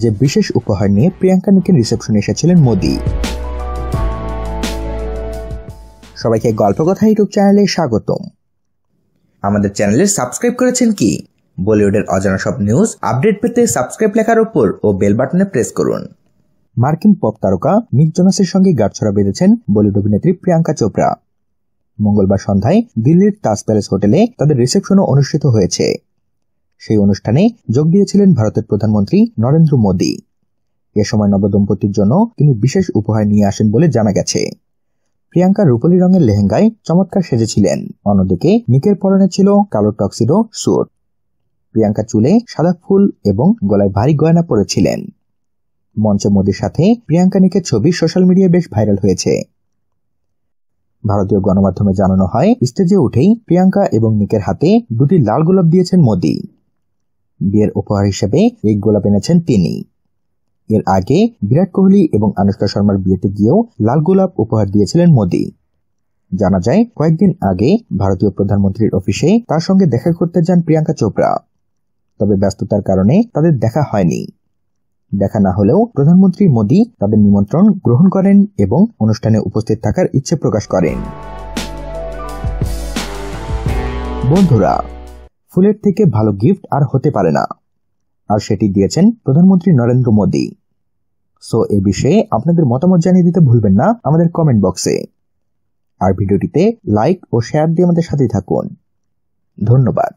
যে বিশেষ উপহার নিয়ে প্রিয়াঙ্কা নিকের রিসেপশনে এসেছিলেন মোদি সবাইকে গল্প কথা ইউটিউব চ্যানেলে স্বাগতম আমাদের চ্যানেলে সাবস্ক্রাইব করেছেন কি বলিউডের অজানা সব নিউজ আপডেট পেতে সাবস্ক্রাইব লেখার উপর ও বেল বাটনে প্রেস করুন মার্কিন পপ তারকা নিক জোনাসের সঙ্গে গাঁটছড়া বেঁধেছেন বলিউড অভিনেত্রী প্রিয়াঙ্কা চোপড়া মঙ্গলবার সন্ধ্যায় দিল্লির তাজ প্যালেস হোটেলে তাদের রিসেপশনও অনুষ্ঠিত হয়েছে সেই অনুষ্ঠানে যোগ দিয়েছিলেন ভারতের প্রধানমন্ত্রী নরেন্দ্র মোদী এ সময় নবদম্পতির জন্য তিনি বিশেষ উপহার নিয়ে আসেন বলে জানা গেছে প্রিয়াঙ্কা রূপলি রঙের লেহেঙ্গায় চমৎকার সেজেছিলেন অন্যদিকে নিকের পরনে ছিল কালো টক্সিডো স্যুট প্রিয়াঙ্কা চুলে সাদা ফুল এবং গলায় ভারী গয়না পরেছিলেন মঞ্চে মোদীর সাথে প্রিয়াঙ্কা নিকের ছবি সোশ্যাল মিডিয়ায় বেশ ভাইরাল হয়েছে ভারতীয় গণমাধ্যমে জানানো হয় স্টেজে উঠেই প্রিয়াঙ্কা এবং নিকের হাতে দুটি লাল গোলাপ দিয়েছেন মোদী বিয়ের উপহার হিসেবে এই গোলাপ এনেছেন তিনি এর আগে বিরাট কোহলি এবং আনুষ্কা শর্মার বিয়েতে গিয়েও লাল গোলাপ উপহার দিয়েছিলেন মোদি জানা যায় কয়েকদিন আগে ভারতীয় প্রধানমন্ত্রীর অফিসে তার সঙ্গে দেখা করতে যান প্রিয়াঙ্কা চোপড়া তবে ব্যস্ততার কারণে তাদের দেখা হয়নি দেখা না হলেও প্রধানমন্ত্রী মোদী তাদের নিমন্ত্রণ গ্রহণ করেন এবং অনুষ্ঠানে উপস্থিত থাকার ইচ্ছে প্রকাশ করেন বন্ধুরা ফুলের থেকে ভালো গিফট আর হতে পারে না আর সেটি দিয়েছেন প্রধানমন্ত্রী নরেন্দ্র মোদী সো এ বিষয়ে আপনাদের মতামত জানিয়ে দিতে ভুলবেন না আমাদের কমেন্ট বক্সে আর ভিডিওটিতে লাইক ও শেয়ার দিয়ে আমাদের সাথে থাকুন ধন্যবাদ